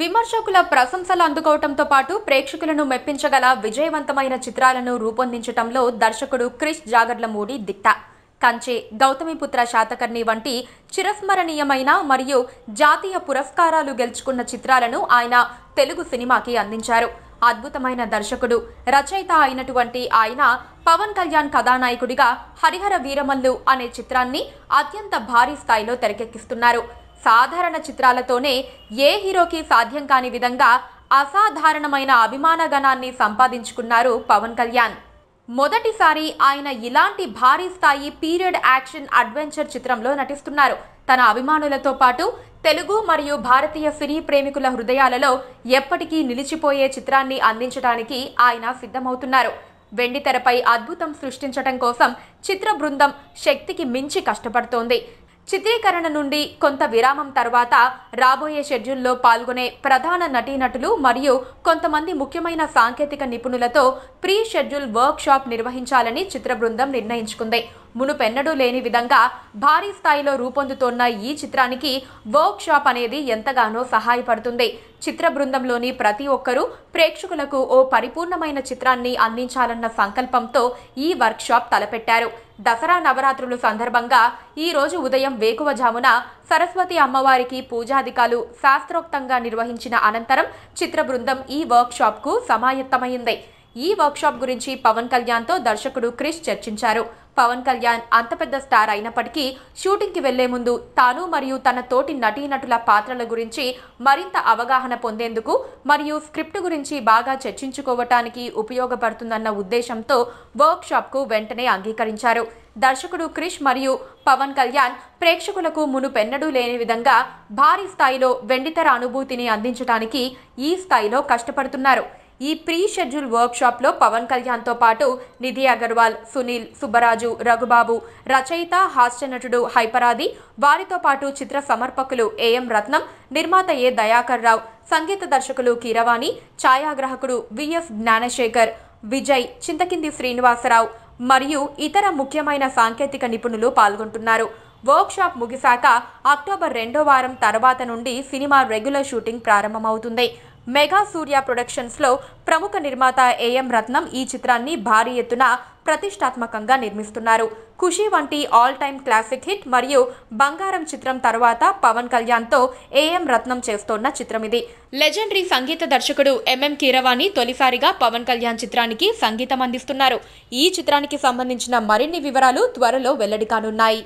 విమర్శకుల ప్రశంసలు అందుకోవడంతో పాటు ప్రేక్షకులను మెప్పించగల విజయవంతమైన చిత్రాలను రూపొందించటంలో దర్శకుడు క్రిష్ జాగర్లమూడి దిట్ట కంచే గౌతమిపుత్ర శాతకర్ణి వంటి చిరస్మరణీయమైన మరియు జాతీయ పురస్కారాలు గెలుచుకున్న చిత్రాలను ఆయన తెలుగు సినిమాకి అందించారు అద్భుతమైన దర్శకుడు రచయిత అయినటువంటి ఆయన పవన్ కళ్యాణ్ కథానాయకుడిగా హరిహర వీరమల్లు అనే చిత్రాన్ని అత్యంత భారీ స్థాయిలో తెరకెక్కిస్తున్నారు సాధారణ చిత్రాలతోనే ఏ హీరోకి సాధ్యం కాని విధంగా అసాధారణమైన అభిమాన గణాన్ని సంపాదించుకున్నారు పవన్ కళ్యాణ్ మొదటిసారి ఆయన ఇలాంటి భారీ స్థాయి పీరియడ్ యాక్షన్ అడ్వెంచర్ చిత్రంలో నటిస్తున్నారు తన అభిమానులతో పాటు తెలుగు మరియు భారతీయ సినీ ప్రేమికుల హృదయాలలో ఎప్పటికీ నిలిచిపోయే చిత్రాన్ని అందించడానికి ఆయన సిద్ధమవుతున్నారు వెండితెరపై అద్భుతం సృష్టించటం కోసం చిత్ర బృందం శక్తికి మించి కష్టపడుతోంది చిత్రీకరణ నుండి కొంత విరామం తర్వాత రాబోయే షెడ్యూల్లో పాల్గొనే ప్రధాన నటీనటులు మరియు కొంతమంది ముఖ్యమైన సాంకేతిక నిపుణులతో ప్రీ షెడ్యూల్ వర్క్షాప్ నిర్వహించాలని చిత్ర బృందం నిర్ణయించుకుంది మునుపెన్నడూ లేని విధంగా భారీ స్థాయిలో రూపొందుతోన్న ఈ చిత్రానికి వర్క్ షాప్ అనేది ఎంతగానో సహాయపడుతుంది చిత్ర బృందంలోని ప్రతి ఒక్కరూ ప్రేక్షకులకు ఓ పరిపూర్ణమైన చిత్రాన్ని అందించాలన్న సంకల్పంతో ఈ వర్క్షాప్ తలపెట్టారు దసరా నవరాత్రులు సందర్భంగా ఈ రోజు ఉదయం వేకువజామున సరస్వతి అమ్మవారికి పూజాధికాలు శాస్త్రోక్తంగా నిర్వహించిన అనంతరం చిత్ర బృందం ఈ వర్క్షాప్కు సమాయత్తమైంది ఈ వర్క్షాప్ గురించి పవన్ కళ్యాణ్తో దర్శకుడు క్రిష్ చర్చించారు పవన్ కళ్యాణ్ అంత పెద్ద స్టార్ అయినప్పటికీ షూటింగ్కి వెళ్లే ముందు తాను మరియు తన తోటి నటీనటుల పాత్రల గురించి మరింత అవగాహన పొందేందుకు మరియు స్క్రిప్ట్ గురించి బాగా చర్చించుకోవటానికి ఉపయోగపడుతుందన్న ఉద్దేశంతో వర్క్ షాప్కు వెంటనే అంగీకరించారు దర్శకుడు క్రిష్ మరియు పవన్ కళ్యాణ్ ప్రేక్షకులకు మునుపెన్నడూ లేని విధంగా భారీ స్థాయిలో వెండితెర అనుభూతిని అందించడానికి ఈ స్థాయిలో కష్టపడుతున్నారు ఈ ప్రీ షెడ్యూల్ వర్క్షాప్లో పవన్ కళ్యాణ్ తో పాటు నిధి అగర్వాల్ సునీల్ సుబ్బరాజు రఘుబాబు రచయిత హాస్య నటుడు హైపరాది వారితో పాటు చిత్ర సమర్పకులు ఏఎం రత్నం నిర్మాత ఏ దయాకర్ రావు సంగీత దర్శకులు కీరవాణి ఛాయాగ్రాహకుడు విఎస్ జ్ఞానశేఖర్ విజయ్ చింతకింది శ్రీనివాసరావు మరియు ఇతర ముఖ్యమైన సాంకేతిక నిపుణులు పాల్గొంటున్నారు వర్క్షాప్ ముగిశాక అక్టోబర్ రెండో వారం తర్వాత నుండి సినిమా రెగ్యులర్ షూటింగ్ ప్రారంభమవుతుంది మెగా సూర్య ప్రొడక్షన్స్లో ప్రముఖ నిర్మాత ఏఎం రత్నం ఈ చిత్రాన్ని భారీ ఎత్తున ప్రతిష్టాత్మకంగా నిర్మిస్తున్నారు ఖుషి వంటి ఆల్ టైమ్ క్లాసిక్ హిట్ మరియు బంగారం చిత్రం తర్వాత పవన్ కళ్యాణ్తో ఏఎం రత్నం చేస్తోన్న చిత్రం ఇది లెజెండరీ సంగీత దర్శకుడు ఎంఎం కీరవాణి తొలిసారిగా పవన్ కళ్యాణ్ చిత్రానికి సంగీతం అందిస్తున్నారు ఈ చిత్రానికి సంబంధించిన మరిన్ని వివరాలు త్వరలో వెల్లడి కానున్నాయి